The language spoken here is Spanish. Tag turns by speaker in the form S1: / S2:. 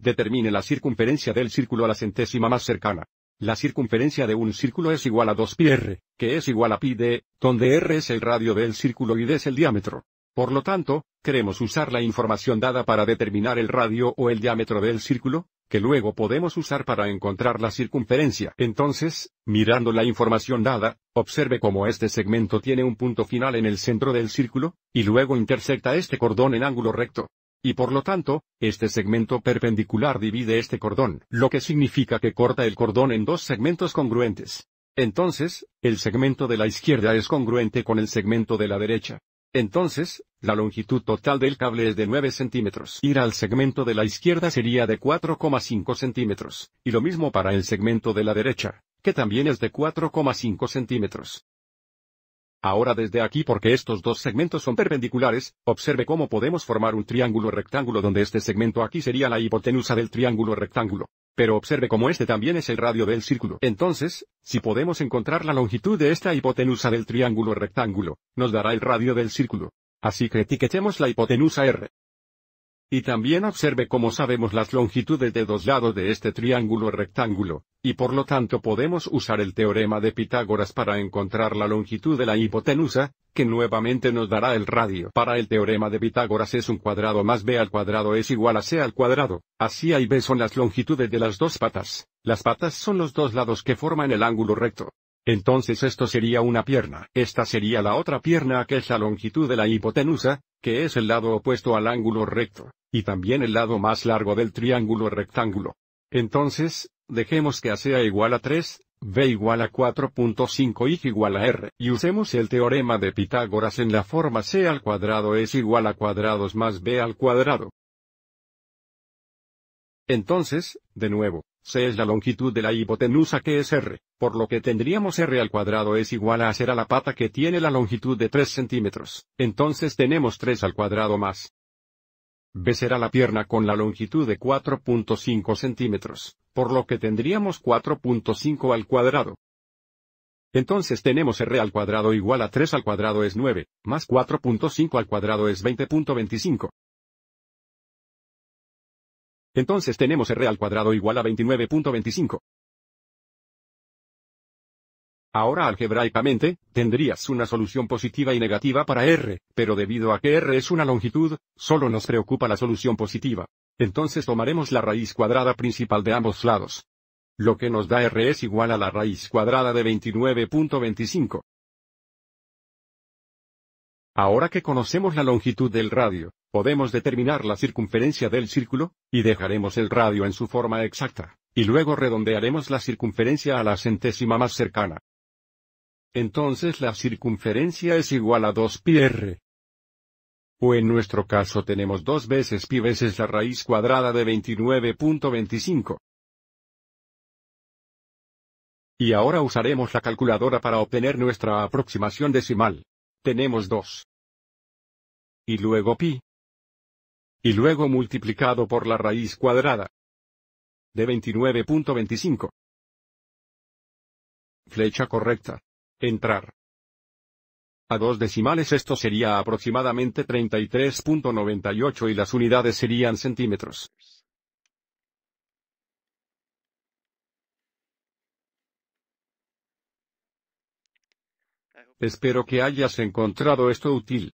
S1: Determine la circunferencia del círculo a la centésima más cercana. La circunferencia de un círculo es igual a 2πr, que es igual a πd, donde r es el radio del círculo y d es el diámetro. Por lo tanto, queremos usar la información dada para determinar el radio o el diámetro del círculo, que luego podemos usar para encontrar la circunferencia. Entonces, mirando la información dada, observe cómo este segmento tiene un punto final en el centro del círculo, y luego intersecta este cordón en ángulo recto. Y por lo tanto, este segmento perpendicular divide este cordón, lo que significa que corta el cordón en dos segmentos congruentes. Entonces, el segmento de la izquierda es congruente con el segmento de la derecha. Entonces, la longitud total del cable es de 9 centímetros. Ir al segmento de la izquierda sería de 4,5 centímetros, y lo mismo para el segmento de la derecha, que también es de 4,5 centímetros. Ahora desde aquí porque estos dos segmentos son perpendiculares, observe cómo podemos formar un triángulo rectángulo donde este segmento aquí sería la hipotenusa del triángulo rectángulo. Pero observe cómo este también es el radio del círculo. Entonces, si podemos encontrar la longitud de esta hipotenusa del triángulo rectángulo, nos dará el radio del círculo. Así que etiquetemos la hipotenusa R. Y también observe cómo sabemos las longitudes de dos lados de este triángulo rectángulo, y por lo tanto podemos usar el teorema de Pitágoras para encontrar la longitud de la hipotenusa, que nuevamente nos dará el radio. Para el teorema de Pitágoras es un cuadrado más b al cuadrado es igual a c al cuadrado, así a y b son las longitudes de las dos patas, las patas son los dos lados que forman el ángulo recto, entonces esto sería una pierna. Esta sería la otra pierna que es la longitud de la hipotenusa, que es el lado opuesto al ángulo recto, y también el lado más largo del triángulo rectángulo. Entonces, dejemos que A sea igual a 3, B igual a 4.5 y igual a R, y usemos el teorema de Pitágoras en la forma C al cuadrado e es igual a cuadrados más B al cuadrado. Entonces, de nuevo, C es la longitud de la hipotenusa que es R, por lo que tendríamos R al cuadrado es igual a hacer a la pata que tiene la longitud de 3 centímetros. Entonces tenemos 3 al cuadrado más. B será la pierna con la longitud de 4.5 centímetros, por lo que tendríamos 4.5 al cuadrado. Entonces tenemos R al cuadrado igual a 3 al cuadrado es 9, más 4.5 al cuadrado es 20.25. Entonces tenemos R al cuadrado igual a 29.25. Ahora algebraicamente, tendrías una solución positiva y negativa para R, pero debido a que R es una longitud, solo nos preocupa la solución positiva. Entonces tomaremos la raíz cuadrada principal de ambos lados. Lo que nos da R es igual a la raíz cuadrada de 29.25. Ahora que conocemos la longitud del radio, podemos determinar la circunferencia del círculo, y dejaremos el radio en su forma exacta, y luego redondearemos la circunferencia a la centésima más cercana. Entonces la circunferencia es igual a 2 pi O en nuestro caso tenemos 2 veces pi veces la raíz cuadrada de 29.25. Y ahora usaremos la calculadora para obtener nuestra aproximación decimal. Tenemos 2. Y luego pi, y luego multiplicado por la raíz cuadrada de 29.25. Flecha correcta. Entrar. A dos decimales esto sería aproximadamente 33.98 y las unidades serían centímetros. Espero que hayas encontrado esto útil.